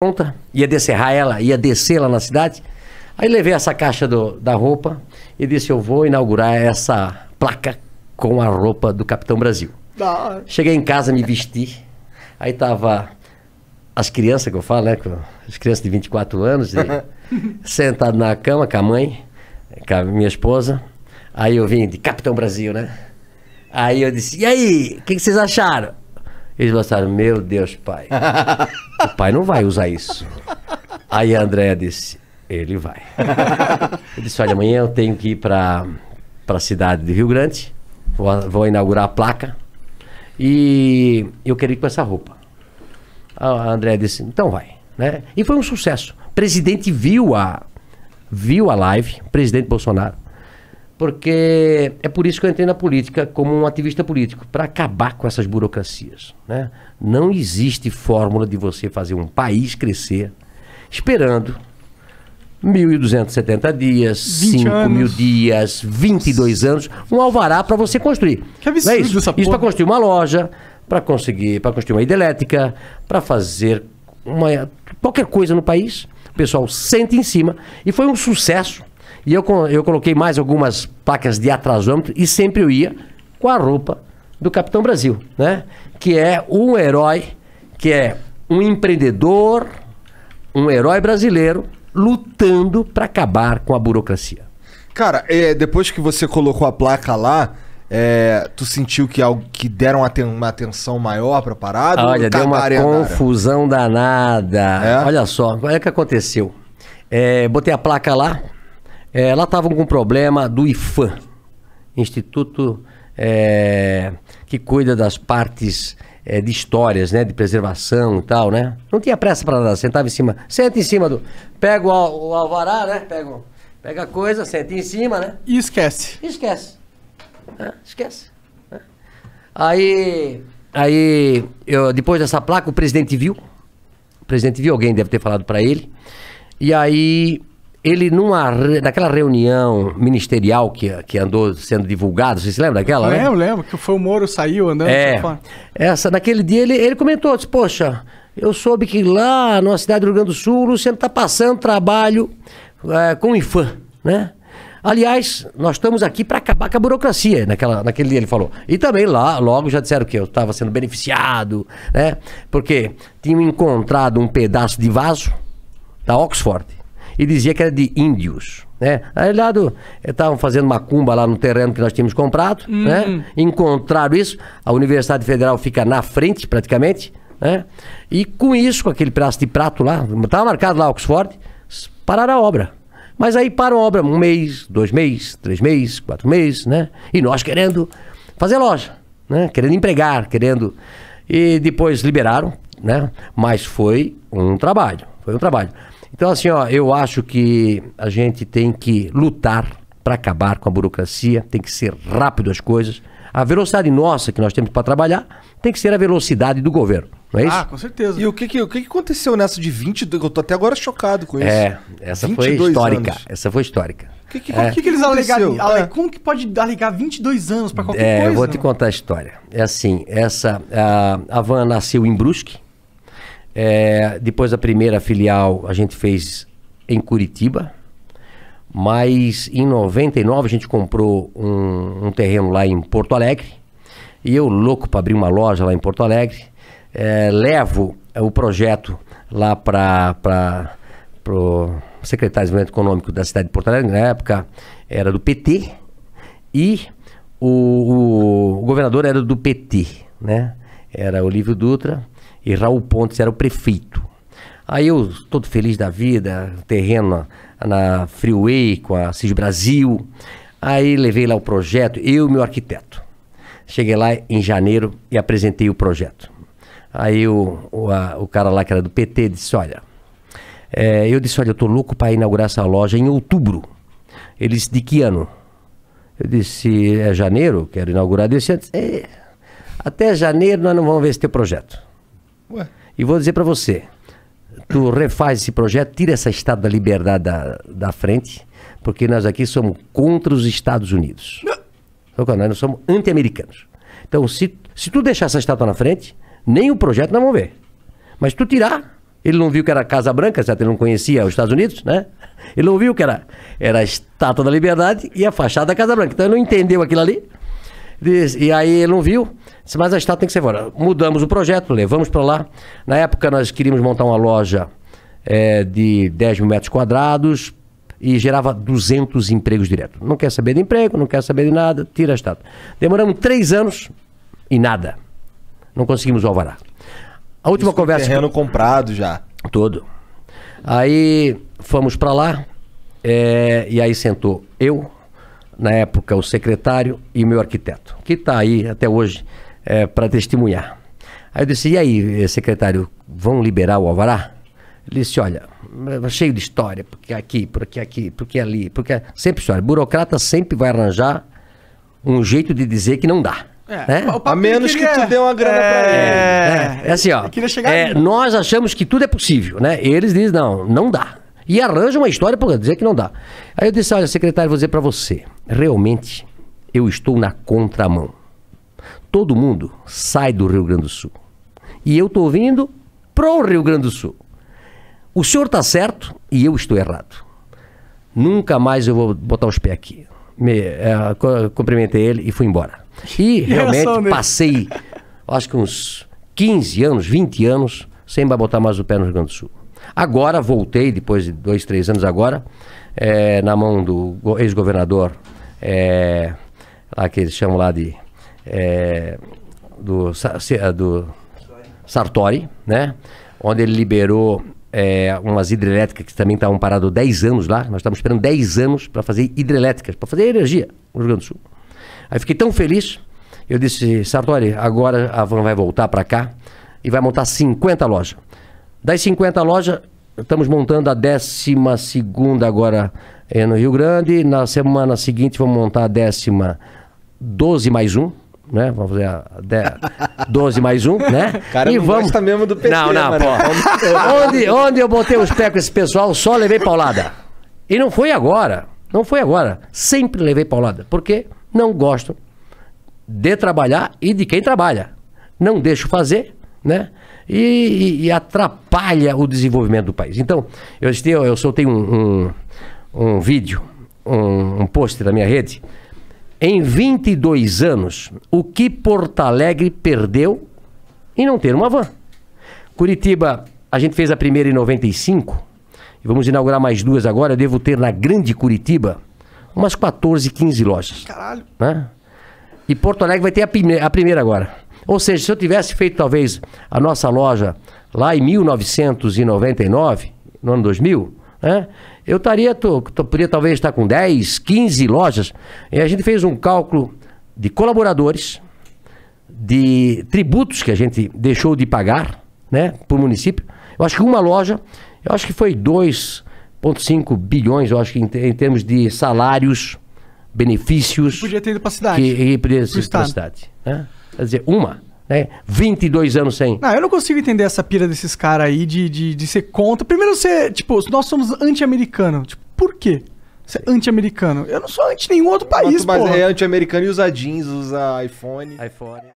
pronta, ia descerrar ela, ia descer lá na cidade. Aí levei essa caixa do, da roupa e disse: Eu vou inaugurar essa placa com a roupa do Capitão Brasil. Ah. Cheguei em casa, me vesti. Aí tava as crianças que eu falo, né? As crianças de 24 anos, sentado na cama com a mãe, com a minha esposa. Aí eu vim de Capitão Brasil, né? Aí eu disse: E aí, o que, que vocês acharam? Eles lançaram, meu Deus, pai, o pai não vai usar isso. Aí a Andrea disse, ele vai. Ele disse, olha, amanhã eu tenho que ir para a cidade de Rio Grande, vou, vou inaugurar a placa e eu queria ir com essa roupa. A Andrea disse, então vai. Né? E foi um sucesso. O presidente viu a, viu a live, presidente Bolsonaro porque é por isso que eu entrei na política como um ativista político, para acabar com essas burocracias. Né? Não existe fórmula de você fazer um país crescer esperando 1.270 dias, 5 mil dias, 22 anos, um alvará para você construir. Que absurdo é isso? isso para construir uma loja, para conseguir, para construir uma hidrelétrica, para fazer uma, qualquer coisa no país. O pessoal sente em cima. E foi um sucesso e eu, eu coloquei mais algumas placas de atrasômetro e sempre eu ia com a roupa do Capitão Brasil, né? Que é um herói, que é um empreendedor, um herói brasileiro lutando para acabar com a burocracia. Cara, é, depois que você colocou a placa lá, é, tu sentiu que algo que deram uma atenção maior para parada? Olha, tá deu uma confusão danada. É? Olha só, olha o que aconteceu. É, botei a placa lá, é, lá estavam com problema do IFAM, Instituto é, que cuida das partes é, de histórias, né? De preservação e tal, né? Não tinha pressa para nada, sentava em cima. Senta em cima do. Pega o, o alvará, né? Pega, pega a coisa, senta em cima, né? E esquece. E esquece. É, esquece. É. Aí, aí eu, depois dessa placa, o presidente viu. O presidente viu, alguém deve ter falado para ele. E aí ele numa daquela reunião ministerial que, que andou sendo divulgada, você se lembra daquela? Né? Lembro, né? lembro, que foi o Moro saiu andando. É, essa, naquele dia ele, ele comentou, disse, poxa, eu soube que lá na cidade do Rio Grande do Sul, o Luciano está passando trabalho é, com o IFAM, né? Aliás, nós estamos aqui para acabar com a burocracia, naquela, naquele dia ele falou. E também lá, logo já disseram que eu estava sendo beneficiado, né? Porque tinham encontrado um pedaço de vaso da Oxford e dizia que era de índios, né? Aí lá estavam fazendo macumba lá no terreno que nós tínhamos comprado, uhum. né? Encontraram isso, a Universidade Federal fica na frente praticamente, né? E com isso, com aquele pedaço de prato lá, estava marcado lá Oxford, pararam a obra. Mas aí param a obra um mês, dois meses, três meses, quatro meses, né? E nós querendo fazer loja, né? Querendo empregar, querendo... E depois liberaram, né? Mas foi um trabalho, foi um trabalho. Então, assim, ó, eu acho que a gente tem que lutar para acabar com a burocracia, tem que ser rápido as coisas. A velocidade nossa que nós temos para trabalhar tem que ser a velocidade do governo. Não é isso? Ah, com certeza. E o que, que, o que aconteceu nessa de 22? Eu tô até agora chocado com isso. É, essa foi histórica. Anos. Essa foi histórica. O que, que, é. que, que, é. eles alegaram? é. Como que pode alegar 22 anos para qualquer é, coisa? É, vou te contar a história. É assim, essa... A, a Van nasceu em Brusque, é, depois da primeira filial, a gente fez em Curitiba, mas em 99 a gente comprou um, um terreno lá em Porto Alegre. E eu, louco para abrir uma loja lá em Porto Alegre, é, levo o projeto lá para o secretário de Desenvolvimento Econômico da cidade de Porto Alegre, na época era do PT, e o, o, o governador era do PT, né? Era Olívio Dutra. E Raul Pontes era o prefeito. Aí eu, todo feliz da vida, terreno na, Freeway com a CIS Brasil. Aí levei lá o projeto, eu e meu arquiteto. Cheguei lá em janeiro e apresentei o projeto. Aí o, o, a, o cara lá que era do PT disse, olha, é, eu disse, olha, eu tô louco para inaugurar essa loja em outubro. Ele disse, de que ano? Eu disse, é janeiro, quero inaugurar Ele disse: É, até janeiro nós não vamos ver esse teu projeto. Ué. E vou dizer para você, tu refaz esse projeto, tira essa estátua da liberdade da, da frente, porque nós aqui somos contra os Estados Unidos. Não. Nós não somos anti-americanos. Então, se, se tu deixar essa estátua na frente, nem o projeto nós vamos ver. Mas tu tirar, ele não viu que era Casa Branca, certo? Ele não conhecia os Estados Unidos, né? Ele não viu que era, era a estátua da liberdade e a fachada da Casa Branca. Então ele não entendeu aquilo ali. Diz, e aí ele não viu, disse, mas a estátua tem que ser fora. Mudamos o projeto, levamos para lá. Na época nós queríamos montar uma loja é, de 10 mil metros quadrados e gerava 200 empregos direto. Não quer saber de emprego, não quer saber de nada, tira a estátua. Demoramos três anos e nada. Não conseguimos o alvará. A última Isso conversa. Terreno comprado já. Todo. Aí fomos para lá é, e aí sentou eu, na época, o secretário e meu arquiteto, que está aí até hoje é, para testemunhar. Aí eu disse: e aí, eh, secretário, vão liberar o Alvará? Ele disse: olha, é cheio de história, porque aqui, porque aqui, porque ali, porque. Sempre história. Burocrata sempre vai arranjar um jeito de dizer que não dá. É, né? A menos queria... que tu dê uma grana é... pra ele. É, é, é assim, ó. É, nós achamos que tudo é possível, né? Eles dizem, não, não dá. E arranja uma história para dizer que não dá. Aí eu disse: olha, secretário, vou dizer para você, realmente eu estou na contramão. Todo mundo sai do Rio Grande do Sul. E eu estou vindo pro Rio Grande do Sul. O senhor está certo e eu estou errado. Nunca mais eu vou botar os pés aqui. Me, eh, cumprimentei ele e fui embora. E realmente passei, acho que uns 15 anos, 20 anos, sem botar mais o pé no Rio Grande do Sul. Agora voltei, depois de dois, três anos agora, é, na mão do ex-governador, é, lá que eles chamam lá de. É, do, é, do Sartori, né? Onde ele liberou é, umas hidrelétricas que também estavam paradas 10 anos lá. Nós estávamos esperando 10 anos para fazer hidrelétricas, para fazer energia no Rio Grande do Sul. Aí fiquei tão feliz, eu disse, Sartori, agora a van vai voltar para cá e vai montar 50 lojas. Das 50 lojas, estamos montando a 12 agora é, no Rio Grande. Na semana seguinte, vamos montar a décima 12 mais um né? Vamos fazer a 12 mais um, né? Cara, e vamos... gosta mesmo do PT, Não, não, mano. pô. onde, onde eu botei os pés com esse pessoal, só levei paulada. E não foi agora. Não foi agora. Sempre levei paulada. Porque não gosto de trabalhar e de quem trabalha. Não deixo fazer, né? e, e, e atrapalha o desenvolvimento do país. Então, eu, eu, eu soltei um, um, um vídeo, um, um post da minha rede. Em 22 anos, o que Porto Alegre perdeu em não ter uma van. Curitiba, a gente fez a primeira em 95, e vamos inaugurar mais duas agora. Eu devo ter na Grande Curitiba umas 14, 15 lojas. Caralho. Né? E Porto Alegre vai ter a, prime a primeira agora. Ou seja, se eu tivesse feito talvez a nossa loja lá em 1999, no ano 2000, né? eu estaria, poderia talvez estar com 10, 15 lojas. E a gente fez um cálculo de colaboradores, de tributos que a gente deixou de pagar né, para o município. Eu acho que uma loja, eu acho que foi 2,5 bilhões, eu acho que em, em, termos de salários, benefícios. Que podia ter ido para a cidade. Que, que podia ter ido para a cidade. Né? Quer dizer, uma né? 22 anos sem. Não, eu não consigo entender essa pira desses caras aí de, de, de ser contra. Primeiro você, tipo, nós somos anti-americano. Tipo, por quê? Você é anti-americano. Eu não sou anti nenhum outro país, pô. Mas porra. é anti-americano e usa jeans, usa iPhone. iPhone.